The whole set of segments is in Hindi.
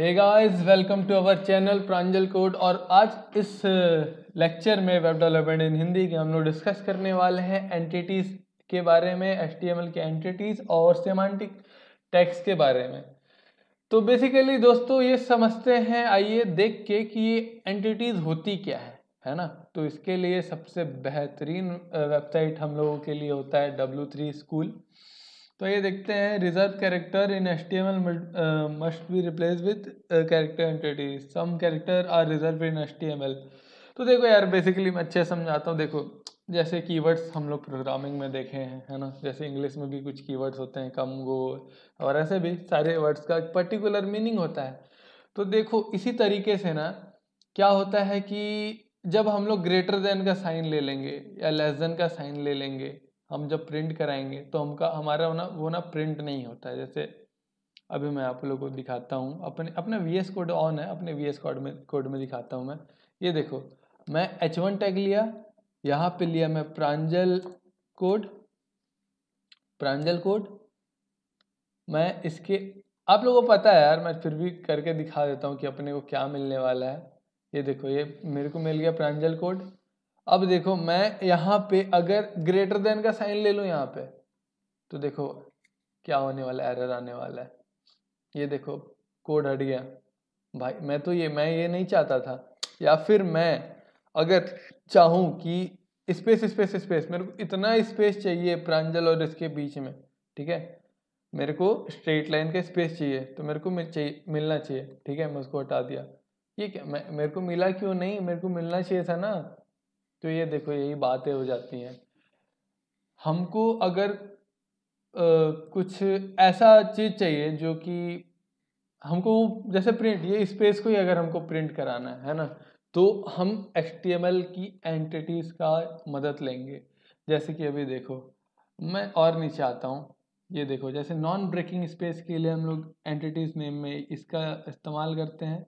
hey guys welcome to our channel Pranjal code और आज इस लेक्चर में वेब डेवलपमेंट इन हिंदी के हम लोग डिस्कस करने वाले हैं एंटिटीज़ के बारे में एच के एंटिटीज़ और सेमांटिक टैक्स के बारे में तो बेसिकली दोस्तों ये समझते हैं आइए देख के कि ये एंटिटीज़ होती क्या है है ना तो इसके लिए सबसे बेहतरीन वेबसाइट हम लोगों के लिए होता है डब्ल्यू थ्री स्कूल तो ये देखते हैं reserve character in H T M L must be replace with character entity some character are reserve in H T M L तो देखो यार बेसिकली मैं अच्छे समझाता हूँ देखो जैसे कीवर्ड्स हम लोग प्रोग्रामिंग में देखे हैं है ना जैसे इंग्लिश में भी कुछ कीवर्ड्स होते हैं कम गो और ऐसे भी सारे वर्ड्स का पर्टिकुलर मीनिंग होता है तो देखो इसी तरीके से ना क्या होता है कि जब हम लोग ग्रेटर देन का साइन ले लेंगे या लेस देन का साइन ले लेंगे हम जब प्रिंट कराएंगे तो हमका हमारा ना वो ना प्रिंट नहीं होता है जैसे अभी मैं आप लोगों को दिखाता हूँ अपने अपना वी एस कोड ऑन है अपने वी एस कोड में कोड में दिखाता हूँ मैं ये देखो मैं एच वन टैग लिया यहाँ पे लिया मैं प्रांजल कोड प्रांजल कोड मैं इसके आप लोगों को पता है यार मैं फिर भी करके दिखा देता हूँ कि अपने को क्या मिलने वाला है ये देखो ये मेरे को मिल गया प्रांजल कोड अब देखो मैं यहाँ पे अगर ग्रेटर देन का साइन ले लूँ यहाँ पे तो देखो क्या होने वाला है एरर आने वाला है ये देखो कोड हट गया भाई मैं तो ये मैं ये नहीं चाहता था या फिर मैं अगर चाहूँ कि स्पेस स्पेस स्पेस मेरे को इतना स्पेस चाहिए प्रांजल और इसके बीच में ठीक है मेरे को स्ट्रेट लाइन का स्पेस चाहिए तो मेरे को मिल चाहिए मिलना चाहिए ठीक है मैं उसको हटा दिया ये क्या मैं मेरे को मिला क्यों नहीं मेरे को मिलना चाहिए था ना तो ये देखो यही बातें हो जाती हैं हमको अगर आ, कुछ ऐसा चीज़ चाहिए जो कि हमको जैसे प्रिंट ये स्पेस को ही अगर हमको प्रिंट कराना है ना तो हम एच की एंटिटीज़ का मदद लेंगे जैसे कि अभी देखो मैं और नीचे आता हूँ ये देखो जैसे नॉन ब्रेकिंग स्पेस के लिए हम लोग एंटिटीज़ नेम में इसका इस्तेमाल करते हैं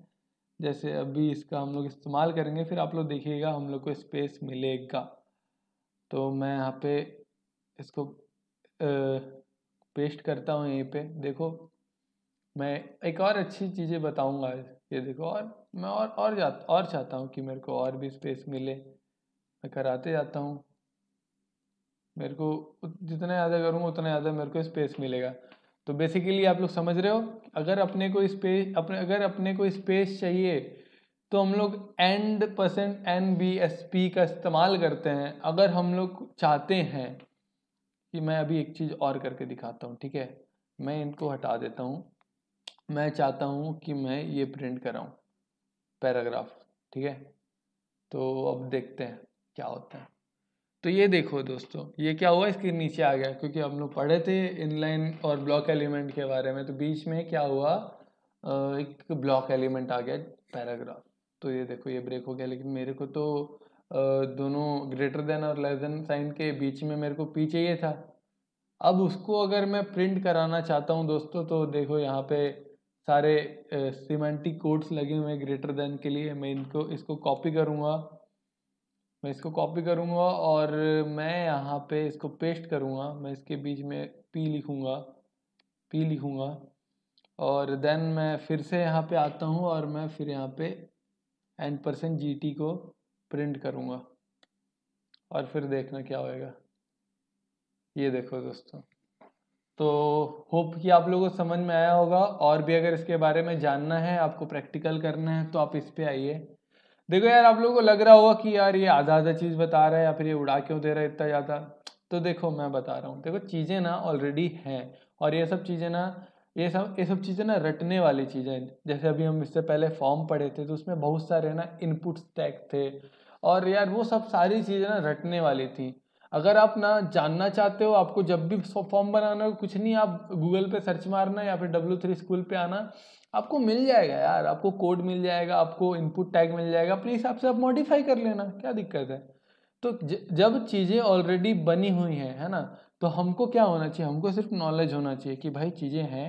जैसे अभी इसका हम लोग इस्तेमाल करेंगे फिर आप लोग देखिएगा हम लोग को स्पेस मिलेगा तो मैं यहाँ पे इसको पेस्ट करता हूँ यहीं पे देखो मैं एक और अच्छी चीज़ें बताऊँगा ये देखो और मैं और और जा और चाहता हूँ कि मेरे को और भी स्पेस मिले मैं कराते जाता हूँ मेरे को जितना ज़्यादा करूँगा उतना ज़्यादा मेरे को स्पेस मिलेगा तो बेसिकली आप लोग समझ रहे हो अगर अपने को स्पेस अपने अगर अपने को स्पेस चाहिए तो हम लोग ampersand N B S P का इस्तेमाल करते हैं अगर हम लोग चाहते हैं कि मैं अभी एक चीज़ और करके दिखाता हूँ ठीक है मैं इनको हटा देता हूँ मैं चाहता हूँ कि मैं ये प्रिंट कराऊँ पैराग्राफ ठीक है तो अब देखते हैं क्या होता है तो ये देखो दोस्तों ये क्या हुआ इसके नीचे आ गया क्योंकि हम लोग पढ़े थे इनलाइन और ब्लॉक एलिमेंट के बारे में तो बीच में क्या हुआ एक ब्लॉक एलिमेंट आ गया पैराग्राफ तो ये देखो ये ब्रेक हो गया लेकिन मेरे को तो दोनों ग्रेटर देन और लेस देन साइन के बीच में मेरे को पी चाहिए था अब उसको अगर मैं प्रिंट कराना चाहता हूँ दोस्तों तो देखो यहाँ पे सारे सीमेंटिक कोड्स लगे हुए हैं ग्रेटर देन के लिए मैं इनको इसको कॉपी करूँगा मैं इसको कॉपी करूँगा और मैं यहाँ पे इसको पेस्ट करूँगा मैं इसके बीच में पी लिखूँगा पी लिखूँगा और देन मैं फिर से यहाँ पे आता हूँ और मैं फिर यहाँ पे एन परसेंट जी टी को प्रिंट करूँगा और फिर देखना क्या होएगा ये देखो दोस्तों तो होप कि आप लोगों को समझ में आया होगा और भी अगर इसके बारे में जानना है आपको प्रैक्टिकल करना है तो आप इस पर आइए देखो यार आप लोगों को लग रहा होगा कि यार ये आधा आधा चीज़ बता रहा है या फिर ये उड़ा क्यों दे रहा है इतना ज़्यादा तो देखो मैं बता रहा हूँ देखो चीज़ें ना ऑलरेडी हैं और ये सब चीज़ें ना ये सब ये सब चीज़ें ना रटने वाली चीज़ें जैसे अभी हम इससे पहले फॉर्म पढ़े थे तो उसमें बहुत सारे ना इनपुट्स टैग थे और यार वो सब सारी चीज़ें ना रटने वाली थी अगर आप ना जानना चाहते हो आपको जब भी फॉर्म बनाना हो कुछ नहीं आप गूगल पे सर्च मारना या फिर डब्ल्यू थ्री स्कूल पे आना आपको मिल जाएगा यार आपको कोड मिल जाएगा आपको इनपुट टैग मिल जाएगा अपने हिसाब से आप मॉडिफाई कर लेना क्या दिक्कत है तो जब चीज़ें ऑलरेडी बनी हुई हैं है ना तो हमको क्या होना चाहिए हमको सिर्फ नॉलेज होना चाहिए कि भाई चीज़ें हैं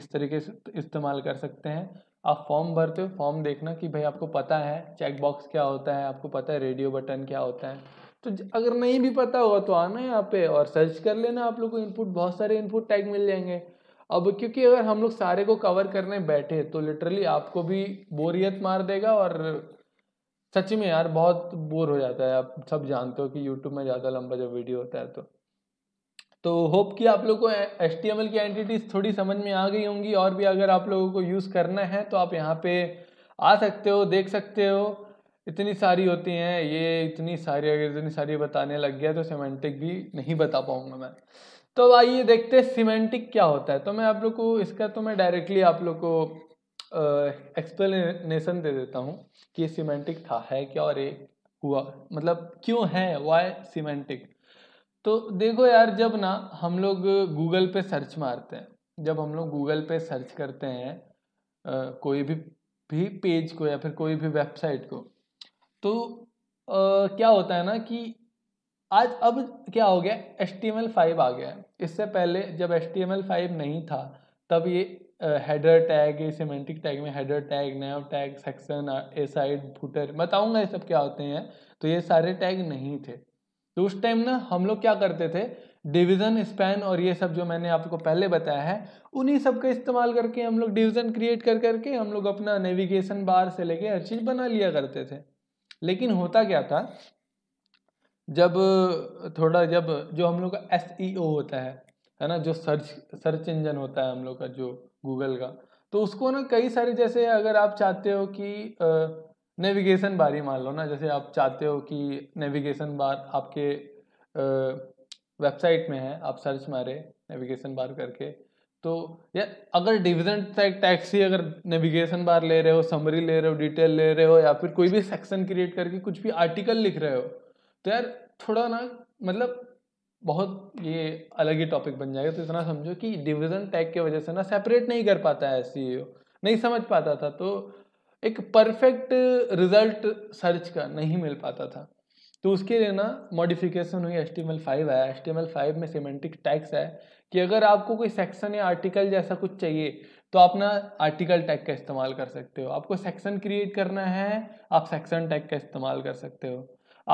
इस तरीके से इस्तेमाल कर सकते हैं आप फॉर्म भरते हो फॉर्म देखना कि भाई आपको पता है चेक बॉक्स क्या होता है आपको पता है रेडियो बटन क्या होता है तो अगर नहीं भी पता होगा तो आना यहाँ पे और सर्च कर लेना आप लोग को इनपुट बहुत सारे इनपुट टैग मिल जाएंगे अब क्योंकि अगर हम लोग सारे को कवर करने बैठे तो लिटरली आपको भी बोरियत मार देगा और सच में यार बहुत बोर हो जाता है आप सब जानते हो कि यूट्यूब में ज़्यादा लंबा जब वीडियो होता है तो तो होप कि आप लोग को एच की एंटिटीज़ थोड़ी समझ में आ गई होंगी और भी अगर आप लोगों को यूज़ करना है तो आप यहाँ पे आ सकते हो देख सकते हो इतनी सारी होती हैं ये इतनी सारी अगर इतनी सारी बताने लग गया तो सीमेंटिक भी नहीं बता पाऊँगा मैं तो आइए देखते हैं सीमेंटिक क्या होता है तो मैं आप लोग को इसका तो मैं डायरेक्टली आप लोग को एक्सप्लेनेशन दे देता हूँ कि ये सीमेंटिक था है क्या और ये हुआ मतलब क्यों है वाई सीमेंटिक तो देखो यार जब ना हम लोग गूगल पे सर्च मारते हैं जब हम लोग गूगल पे सर्च करते हैं आ, कोई भी भी पेज को या फिर कोई भी वेबसाइट को तो आ, क्या होता है ना कि आज अब क्या हो गया एच टी फाइव आ गया है इससे पहले जब एच टी फाइव नहीं था तब ये हेडर टैग ये सीमेंटिक टैग में header tag nav tag section aside footer बताऊँगा ये सब क्या होते हैं तो ये सारे टैग नहीं थे तो उस टाइम ना हम लोग क्या करते थे डिवीज़न स्पैन और ये सब जो मैंने आपको पहले बताया है उन्हीं सब का इस्तेमाल करके हम लोग डिवीज़न क्रिएट कर करके हम लोग अपना नेविगेशन बार से लेके हर चीज़ बना लिया करते थे लेकिन होता क्या था जब थोड़ा जब जो हम लोग का एस e होता है है ना जो सर्च सर्च इंजन होता है हम लोग का जो गूगल का तो उसको ना कई सारे जैसे अगर आप चाहते हो कि नेविगेशन बार ही मान लो ना जैसे आप चाहते हो कि नेविगेशन बार आपके वेबसाइट में है आप सर्च मारे नेविगेशन बार करके तो या अगर डिविजन टैक्स ही अगर नेविगेशन बार ले रहे हो समरी ले रहे हो डिटेल ले रहे हो या फिर कोई भी सेक्शन क्रिएट करके कुछ भी आर्टिकल लिख रहे हो तो यार थोड़ा ना मतलब बहुत ये अलग ही टॉपिक बन जाएगा तो इतना समझो कि डिविजन टैग की वजह से ना सेपरेट नहीं कर पाता है सी e नहीं समझ पाता था तो एक परफेक्ट रिजल्ट सर्च का नहीं मिल पाता था तो उसके लिए ना मॉडिफिकेशन हुई H T M L five है H T M L five में सीमेंटिक टैक्स है कि अगर आपको कोई सेक्शन या आर्टिकल जैसा कुछ चाहिए तो आप ना आर्टिकल टैग का इस्तेमाल कर सकते हो आपको सेक्शन क्रिएट करना है आप सेक्शन टैग का इस्तेमाल कर सकते हो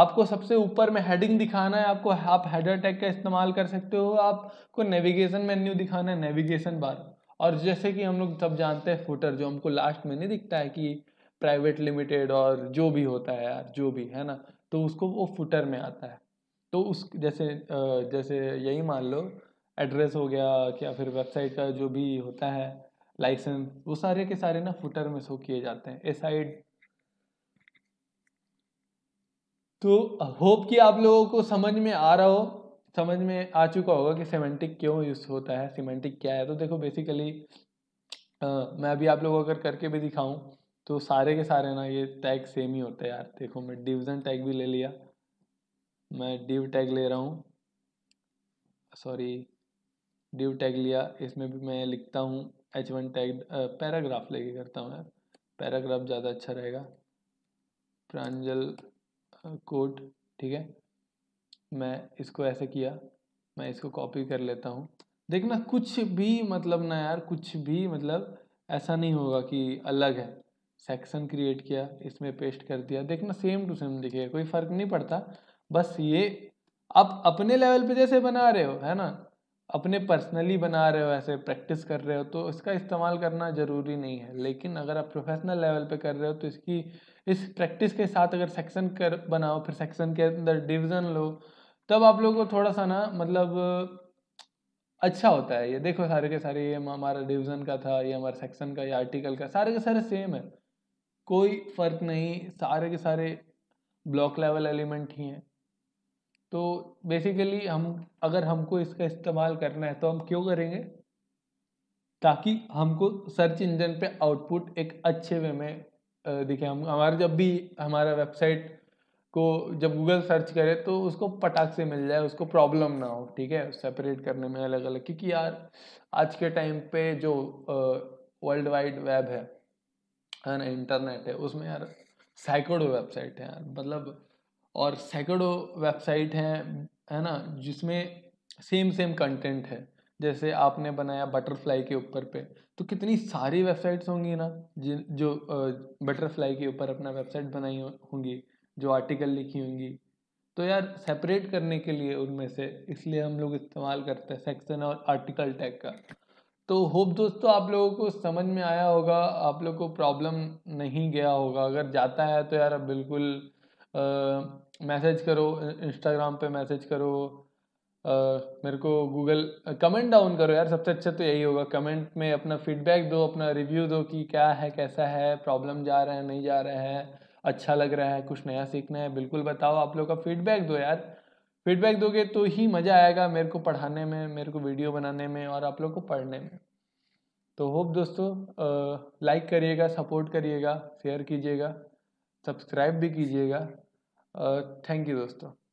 आपको सबसे ऊपर में हेडिंग दिखाना है आपको आप हेडर टैग का इस्तेमाल कर सकते हो आपको नेविगेशन मेन्यू दिखाना है नेविगेशन बार और जैसे कि हम लोग सब जानते हैं फुटर जो हमको लास्ट में नहीं दिखता है कि प्राइवेट लिमिटेड और जो भी होता है यार जो भी है ना तो उसको वो फुटर में आता है तो उस जैसे जैसे यही मान लो एड्रेस हो गया या फिर वेबसाइट का जो भी होता है लाइसेंस वो सारे के सारे ना फुटर में शो किए जाते हैं एस तो होप कि आप लोगों को समझ में आ रहा हो समझ में आ चुका होगा कि सिमेंटिक क्यों यूज होता है सिमेंटिक क्या है तो देखो बेसिकली आ, मैं अभी आप लोगों को अगर करके भी दिखाऊं तो सारे के सारे ना ये टैग सेम ही होते हैं यार देखो मैं डिवीज़न टैग भी ले लिया मैं डिव टैग ले रहा हूँ सॉरी डिव टैग लिया इसमें भी मैं लिखता हूँ एच वन टैग पैराग्राफ लेके करता हूँ यार पैराग्राफ ज़्यादा अच्छा रहेगा प्रांजल कोट ठीक है मैं इसको ऐसे किया मैं इसको कॉपी कर लेता हूँ देखना कुछ भी मतलब ना यार कुछ भी मतलब ऐसा नहीं होगा कि अलग है सेक्शन क्रिएट किया इसमें पेस्ट कर दिया देखना सेम टू सेम दिखेगा कोई फ़र्क नहीं पड़ता बस ये आप अपने लेवल पे जैसे बना रहे हो है ना अपने पर्सनली बना रहे हो ऐसे प्रैक्टिस कर रहे हो तो इसका इस्तेमाल करना ज़रूरी नहीं है लेकिन अगर आप प्रोफेशनल लेवल पे कर रहे हो तो इसकी इस प्रैक्टिस के साथ अगर सेक्शन कर बनाओ फिर सेक्शन के अंदर डिवीज़न लो तब आप लोगों को थोड़ा सा ना मतलब अच्छा होता है ये देखो सारे के सारे ये हमारा डिवीज़न का था ये हमारा सेक्शन का ये आर्टिकल का सारे के सारे सेम है कोई फ़र्क नहीं सारे के सारे ब्लॉक लेवल एलिमेंट ही हैं तो बेसिकली हम अगर हमको इसका इस्तेमाल करना है तो हम क्यों करेंगे ताकि हमको सर्च इंजन पे आउटपुट एक अच्छे वे में दिखे हम हमारे जब भी हमारा वेबसाइट को जब गूगल सर्च करे तो उसको पटाख से मिल जाए उसको प्रॉब्लम ना हो ठीक है सेपरेट करने में अलग अलग क्योंकि यार आज के टाइम पे जो वर्ल्ड वाइड वेब है है ना इंटरनेट है उसमें यार सैकड़ों वेबसाइट हैं यार मतलब और सैकड़ों वेबसाइट हैं है ना जिसमें सेम सेम कंटेंट है जैसे आपने बनाया बटरफ्लाई के ऊपर पे तो कितनी सारी वेबसाइट्स होंगी ना जिन जो बटरफ्लाई के ऊपर अपना वेबसाइट बनाई होंगी जो आर्टिकल लिखी होंगी तो यार सेपरेट करने के लिए उनमें से इसलिए हम लोग इस्तेमाल करते हैं सेक्शन और आर्टिकल टैग का तो होप दोस्तों आप लोगों को समझ में आया होगा आप लोग को प्रॉब्लम नहीं गया होगा अगर जाता है तो यार बिल्कुल मैसेज करो इंस्टाग्राम पे मैसेज करो आ, मेरे को गूगल कमेंट डाउन करो यार सबसे अच्छा तो यही होगा कमेंट में अपना फीडबैक दो अपना रिव्यू दो कि क्या है कैसा है प्रॉब्लम जा रहा है नहीं जा रहा है अच्छा लग रहा है कुछ नया सीखना है बिल्कुल बताओ आप लोग का फीडबैक दो यार फीडबैक दोगे तो ही मज़ा आएगा मेरे को पढ़ाने में मेरे को वीडियो बनाने में और आप लोग को पढ़ने में तो होप दोस्तों लाइक करिएगा सपोर्ट करिएगा शेयर कीजिएगा सब्सक्राइब भी कीजिएगा थैंक यू दोस्तों